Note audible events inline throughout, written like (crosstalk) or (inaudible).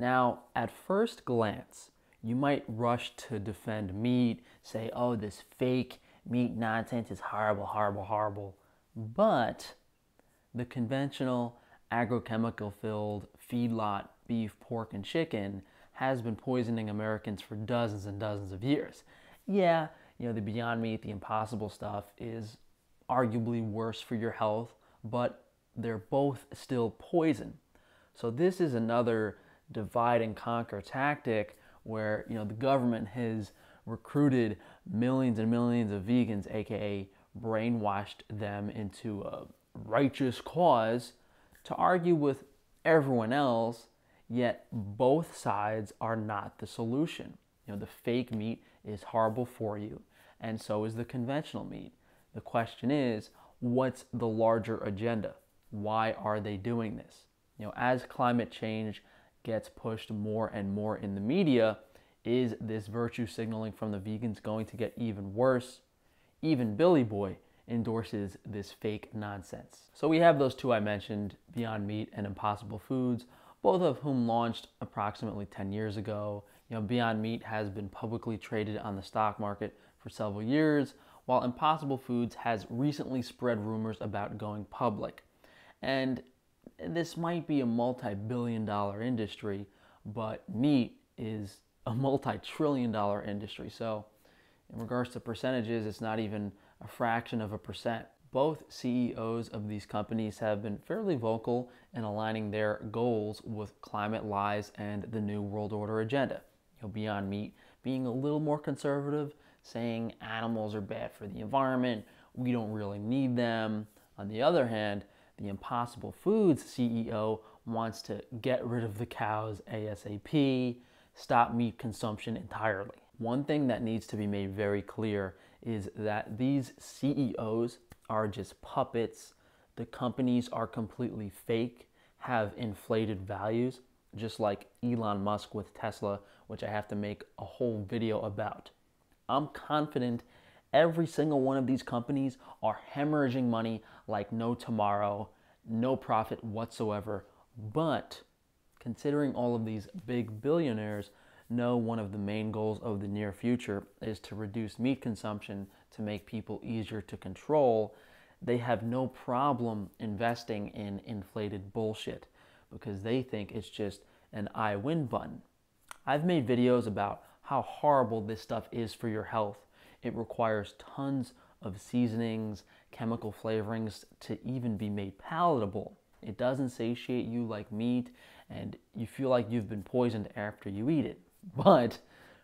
Now, at first glance, you might rush to defend meat, say, oh, this fake meat nonsense is horrible, horrible, horrible. But the conventional agrochemical filled feedlot beef, pork, and chicken has been poisoning Americans for dozens and dozens of years. Yeah, you know, the Beyond Meat, the impossible stuff is arguably worse for your health, but they're both still poison. So, this is another divide and conquer tactic where you know the government has recruited millions and millions of vegans, aka brainwashed them into a righteous cause to argue with everyone else, yet both sides are not the solution. You know, the fake meat is horrible for you, and so is the conventional meat. The question is, what's the larger agenda? Why are they doing this? You know, as climate change gets pushed more and more in the media is this virtue signaling from the vegans going to get even worse? Even Billy Boy endorses this fake nonsense. So we have those two I mentioned, Beyond Meat and Impossible Foods, both of whom launched approximately 10 years ago. You know, Beyond Meat has been publicly traded on the stock market for several years, while Impossible Foods has recently spread rumors about going public. And this might be a multi-billion dollar industry, but meat is a multi-trillion dollar industry. So in regards to percentages, it's not even a fraction of a percent. Both CEOs of these companies have been fairly vocal in aligning their goals with climate lies and the New World Order agenda. You know, Beyond Meat being a little more conservative, saying animals are bad for the environment, we don't really need them. On the other hand, the Impossible Foods CEO wants to get rid of the cows ASAP, stop meat consumption entirely. One thing that needs to be made very clear is that these CEOs are just puppets. The companies are completely fake, have inflated values, just like Elon Musk with Tesla, which I have to make a whole video about. I'm confident Every single one of these companies are hemorrhaging money like no tomorrow, no profit whatsoever. But considering all of these big billionaires, know one of the main goals of the near future is to reduce meat consumption to make people easier to control, they have no problem investing in inflated bullshit because they think it's just an I win button. I've made videos about how horrible this stuff is for your health, it requires tons of seasonings, chemical flavorings to even be made palatable. It doesn't satiate you like meat, and you feel like you've been poisoned after you eat it. But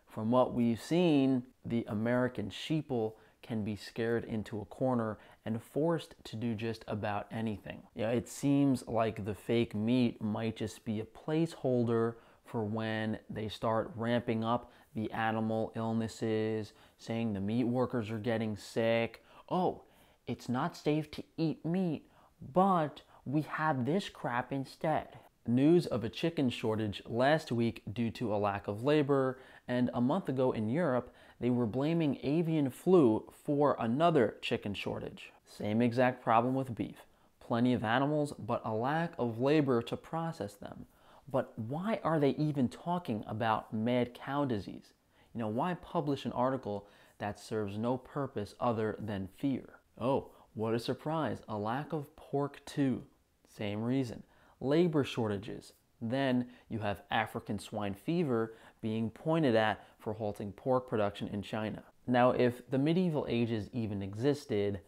from what we've seen, the American sheeple can be scared into a corner and forced to do just about anything. Yeah, it seems like the fake meat might just be a placeholder for when they start ramping up the animal illnesses, saying the meat workers are getting sick. Oh, it's not safe to eat meat, but we have this crap instead. News of a chicken shortage last week due to a lack of labor, and a month ago in Europe, they were blaming avian flu for another chicken shortage. Same exact problem with beef. Plenty of animals, but a lack of labor to process them. But why are they even talking about mad cow disease? You know, why publish an article that serves no purpose other than fear? Oh, what a surprise, a lack of pork too. Same reason. Labor shortages. Then you have African swine fever being pointed at for halting pork production in China. Now, if the medieval ages even existed,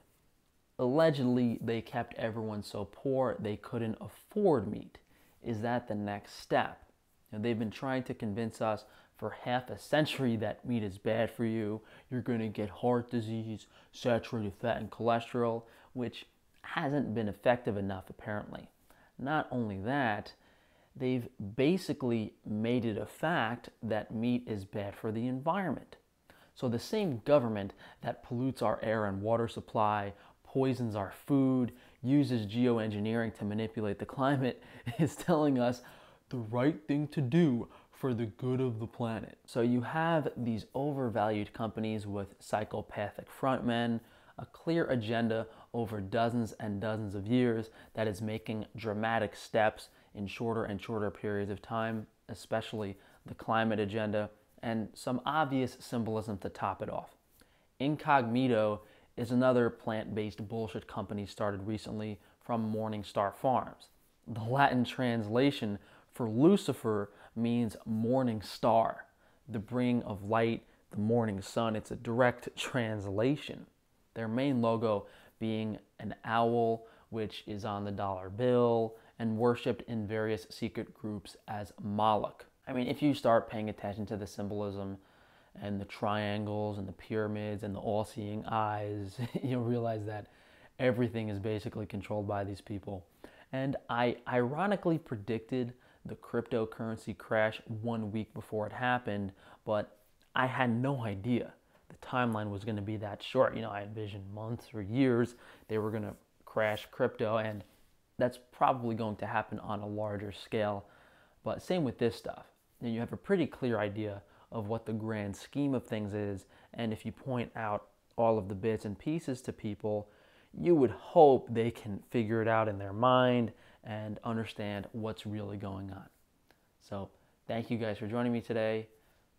allegedly they kept everyone so poor they couldn't afford meat is that the next step? they've been trying to convince us for half a century that meat is bad for you. You're going to get heart disease, saturated fat, and cholesterol, which hasn't been effective enough, apparently. Not only that, they've basically made it a fact that meat is bad for the environment. So the same government that pollutes our air and water supply, poisons our food, uses geoengineering to manipulate the climate, (laughs) is telling us the right thing to do for the good of the planet. So you have these overvalued companies with psychopathic frontmen, a clear agenda over dozens and dozens of years that is making dramatic steps in shorter and shorter periods of time, especially the climate agenda, and some obvious symbolism to top it off. Incognito is another plant-based bullshit company started recently from Morningstar Farms. The Latin translation for Lucifer means morning star, the bring of light, the morning sun. It's a direct (laughs) translation. Their main logo being an owl, which is on the dollar bill and worshipped in various secret groups as Moloch. I mean, if you start paying attention to the symbolism, and the triangles and the pyramids and the all-seeing eyes, (laughs) you'll realize that everything is basically controlled by these people. And I ironically predicted the cryptocurrency crash one week before it happened, but I had no idea the timeline was going to be that short. You know, I envisioned months or years they were going to crash crypto, and that's probably going to happen on a larger scale. But same with this stuff. And you have a pretty clear idea of what the grand scheme of things is. And if you point out all of the bits and pieces to people, you would hope they can figure it out in their mind and understand what's really going on. So, thank you guys for joining me today.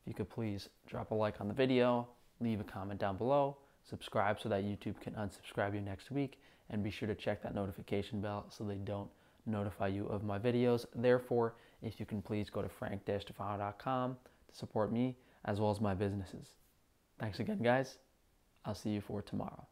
If you could please drop a like on the video, leave a comment down below, subscribe so that YouTube can unsubscribe you next week, and be sure to check that notification bell so they don't notify you of my videos. Therefore, if you can please go to frank to support me as well as my businesses. Thanks again, guys. I'll see you for tomorrow.